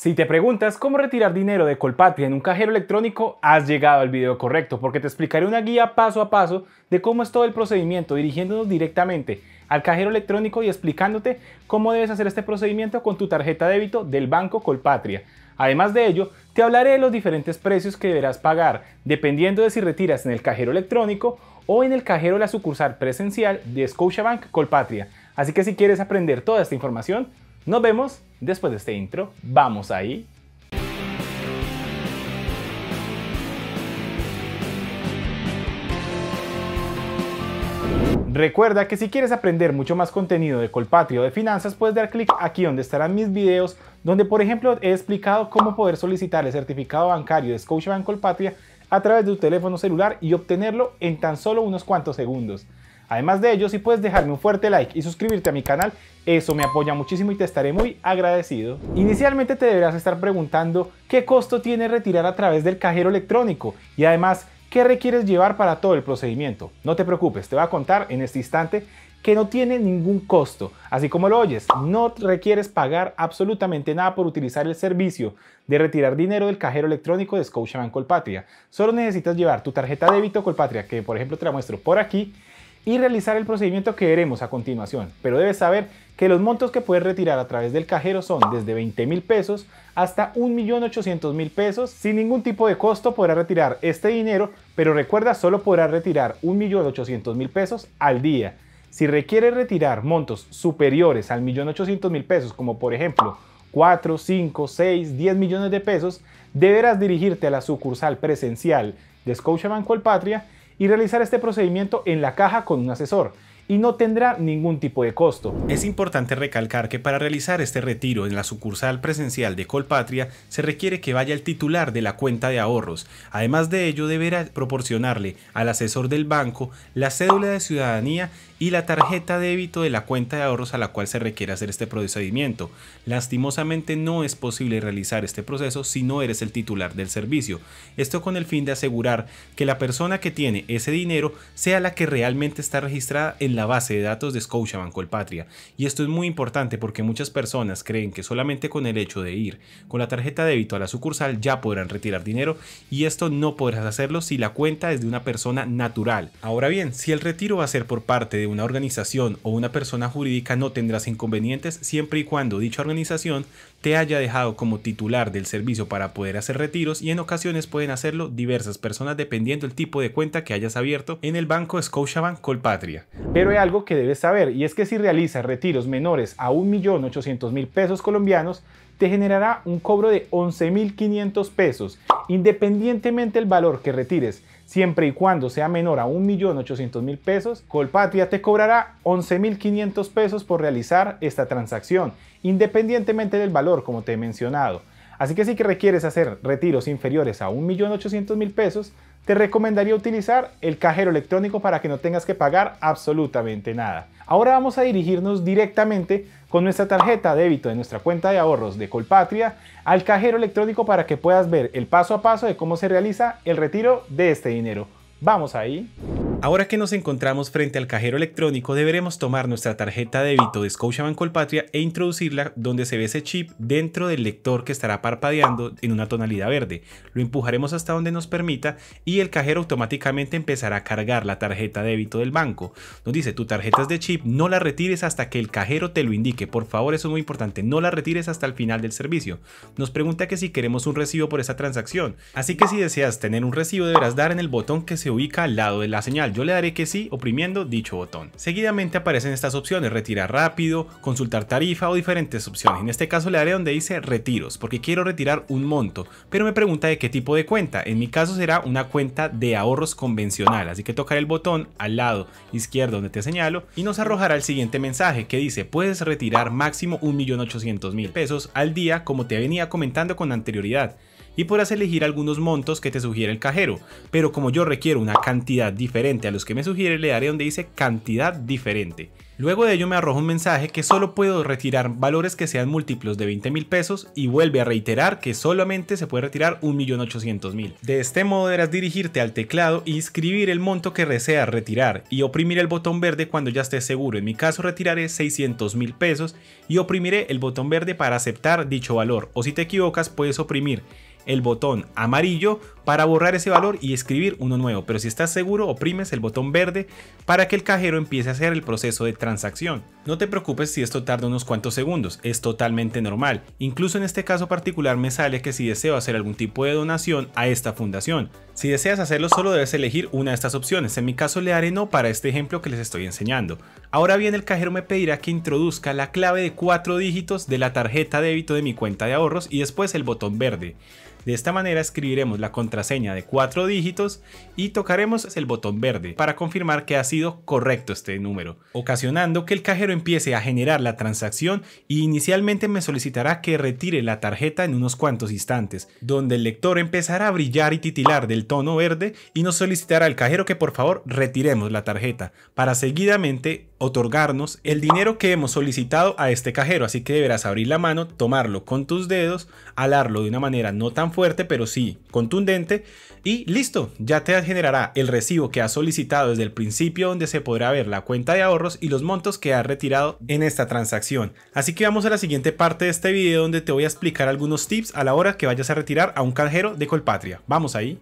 Si te preguntas cómo retirar dinero de Colpatria en un cajero electrónico, has llegado al video correcto porque te explicaré una guía paso a paso de cómo es todo el procedimiento dirigiéndonos directamente al cajero electrónico y explicándote cómo debes hacer este procedimiento con tu tarjeta de débito del banco Colpatria. Además de ello, te hablaré de los diferentes precios que deberás pagar dependiendo de si retiras en el cajero electrónico o en el cajero de la sucursal presencial de Scotiabank Colpatria. Así que si quieres aprender toda esta información, nos vemos después de este intro. Vamos ahí. Recuerda que si quieres aprender mucho más contenido de Colpatria o de finanzas, puedes dar clic aquí donde estarán mis videos, donde por ejemplo he explicado cómo poder solicitar el certificado bancario de Scotiabank Colpatria a través de tu teléfono celular y obtenerlo en tan solo unos cuantos segundos. Además de ello, si puedes dejarme un fuerte like y suscribirte a mi canal, eso me apoya muchísimo y te estaré muy agradecido. Inicialmente te deberás estar preguntando qué costo tiene retirar a través del cajero electrónico y además qué requieres llevar para todo el procedimiento. No te preocupes, te voy a contar en este instante que no tiene ningún costo. Así como lo oyes, no requieres pagar absolutamente nada por utilizar el servicio de retirar dinero del cajero electrónico de Scotiabank Colpatria. Solo necesitas llevar tu tarjeta de débito Colpatria, que por ejemplo te la muestro por aquí, y realizar el procedimiento que veremos a continuación, pero debes saber que los montos que puedes retirar a través del cajero son desde 20 mil pesos hasta 1.800.000 pesos. Sin ningún tipo de costo podrás retirar este dinero, pero recuerda solo podrás retirar 1.800.000 pesos al día. Si requieres retirar montos superiores al 1.800.000 pesos, como por ejemplo 4, 5, 6, 10 millones de pesos, deberás dirigirte a la sucursal presencial de Scotiabank Colpatria y realizar este procedimiento en la caja con un asesor y no tendrá ningún tipo de costo. Es importante recalcar que para realizar este retiro en la sucursal presencial de Colpatria se requiere que vaya el titular de la cuenta de ahorros. Además de ello deberá proporcionarle al asesor del banco la cédula de ciudadanía y la tarjeta de débito de la cuenta de ahorros a la cual se requiere hacer este procedimiento. Lastimosamente no es posible realizar este proceso si no eres el titular del servicio. Esto con el fin de asegurar que la persona que tiene ese dinero sea la que realmente está registrada en la la base de datos de Scotiabank Colpatria. Y esto es muy importante porque muchas personas creen que solamente con el hecho de ir con la tarjeta de débito a la sucursal ya podrán retirar dinero y esto no podrás hacerlo si la cuenta es de una persona natural. Ahora bien, si el retiro va a ser por parte de una organización o una persona jurídica no tendrás inconvenientes siempre y cuando dicha organización te haya dejado como titular del servicio para poder hacer retiros y en ocasiones pueden hacerlo diversas personas dependiendo el tipo de cuenta que hayas abierto en el banco Scotiabank Colpatria. Pero algo que debes saber y es que si realizas retiros menores a 1.800.000 pesos colombianos, te generará un cobro de 11.500 pesos, independientemente del valor que retires, siempre y cuando sea menor a 1.800.000 pesos, Colpatria te cobrará 11.500 pesos por realizar esta transacción, independientemente del valor como te he mencionado. Así que si requieres hacer retiros inferiores a 1.800.000 pesos, te recomendaría utilizar el cajero electrónico para que no tengas que pagar absolutamente nada. Ahora vamos a dirigirnos directamente con nuestra tarjeta de débito de nuestra cuenta de ahorros de Colpatria al cajero electrónico para que puedas ver el paso a paso de cómo se realiza el retiro de este dinero. Vamos ahí. Ahora que nos encontramos frente al cajero electrónico, deberemos tomar nuestra tarjeta de débito de Scotiabank Patria e introducirla donde se ve ese chip dentro del lector que estará parpadeando en una tonalidad verde. Lo empujaremos hasta donde nos permita y el cajero automáticamente empezará a cargar la tarjeta de débito del banco. Nos dice, tu tarjeta es de chip, no la retires hasta que el cajero te lo indique. Por favor, eso es muy importante, no la retires hasta el final del servicio. Nos pregunta que si queremos un recibo por esa transacción. Así que si deseas tener un recibo, deberás dar en el botón que se ubica al lado de la señal yo le daré que sí oprimiendo dicho botón. Seguidamente aparecen estas opciones, retirar rápido, consultar tarifa o diferentes opciones. En este caso le daré donde dice retiros, porque quiero retirar un monto, pero me pregunta de qué tipo de cuenta. En mi caso será una cuenta de ahorros convencional, así que tocaré el botón al lado izquierdo donde te señalo y nos arrojará el siguiente mensaje que dice puedes retirar máximo 1.800.000 pesos al día como te venía comentando con anterioridad y podrás elegir algunos montos que te sugiere el cajero, pero como yo requiero una cantidad diferente a los que me sugiere, le daré donde dice cantidad diferente. Luego de ello me arroja un mensaje que solo puedo retirar valores que sean múltiplos de 20 mil pesos y vuelve a reiterar que solamente se puede retirar 1.800.000. De este modo deberás dirigirte al teclado y escribir el monto que deseas retirar y oprimir el botón verde cuando ya estés seguro. En mi caso retiraré 600 mil pesos y oprimiré el botón verde para aceptar dicho valor o si te equivocas puedes oprimir el botón amarillo para borrar ese valor y escribir uno nuevo, pero si estás seguro oprimes el botón verde para que el cajero empiece a hacer el proceso de transacción. No te preocupes si esto tarda unos cuantos segundos, es totalmente normal, incluso en este caso particular me sale que si deseo hacer algún tipo de donación a esta fundación. Si deseas hacerlo solo debes elegir una de estas opciones, en mi caso le haré no para este ejemplo que les estoy enseñando. Ahora bien el cajero me pedirá que introduzca la clave de cuatro dígitos de la tarjeta débito de mi cuenta de ahorros y después el botón verde. De esta manera escribiremos la contraseña de cuatro dígitos y tocaremos el botón verde para confirmar que ha sido correcto este número, ocasionando que el cajero empiece a generar la transacción y inicialmente me solicitará que retire la tarjeta en unos cuantos instantes, donde el lector empezará a brillar y titilar del tono verde y nos solicitará al cajero que por favor retiremos la tarjeta, para seguidamente otorgarnos el dinero que hemos solicitado a este cajero, así que deberás abrir la mano, tomarlo con tus dedos, alarlo de una manera no tan fuerte, pero sí contundente, y listo, ya te generará el recibo que has solicitado desde el principio donde se podrá ver la cuenta de ahorros y los montos que has retirado en esta transacción. Así que vamos a la siguiente parte de este video donde te voy a explicar algunos tips a la hora que vayas a retirar a un cajero de Colpatria. Vamos ahí.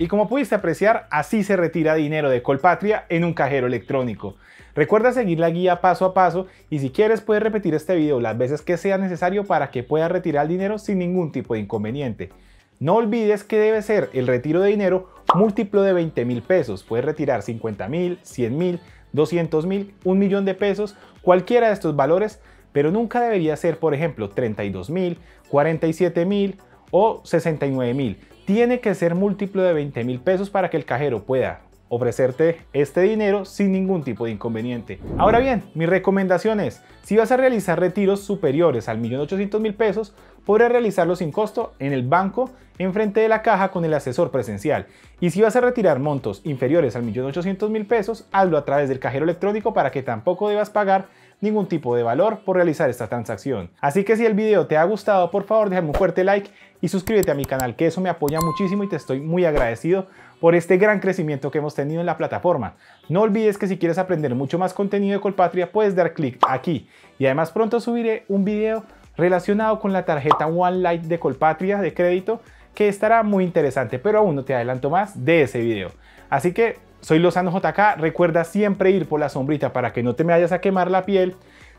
Y como pudiste apreciar, así se retira dinero de Colpatria en un cajero electrónico. Recuerda seguir la guía paso a paso y si quieres puedes repetir este video las veces que sea necesario para que puedas retirar el dinero sin ningún tipo de inconveniente. No olvides que debe ser el retiro de dinero múltiplo de 20 mil pesos. Puedes retirar 50 mil, 100 mil, 200 mil, un millón de pesos, cualquiera de estos valores, pero nunca debería ser, por ejemplo, 32 mil, 47 mil, o 69 mil. Tiene que ser múltiplo de 20 mil pesos para que el cajero pueda ofrecerte este dinero sin ningún tipo de inconveniente. Ahora bien, mi recomendación es, si vas a realizar retiros superiores al 1.800.000 pesos, podrás realizarlo sin costo en el banco enfrente de la caja con el asesor presencial. Y si vas a retirar montos inferiores al 1.800.000 pesos, hazlo a través del cajero electrónico para que tampoco debas pagar ningún tipo de valor por realizar esta transacción. Así que si el video te ha gustado, por favor déjame un fuerte like y suscríbete a mi canal, que eso me apoya muchísimo y te estoy muy agradecido por este gran crecimiento que hemos tenido en la plataforma. No olvides que si quieres aprender mucho más contenido de Colpatria, puedes dar clic aquí. Y además pronto subiré un video relacionado con la tarjeta One Light de Colpatria de crédito que estará muy interesante, pero aún no te adelanto más de ese video. Así que soy Lozano JK, recuerda siempre ir por la sombrita para que no te me vayas a quemar la piel.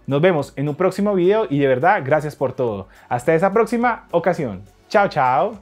Nos vemos en un próximo video y de verdad, gracias por todo. Hasta esa próxima ocasión. Chao, chao.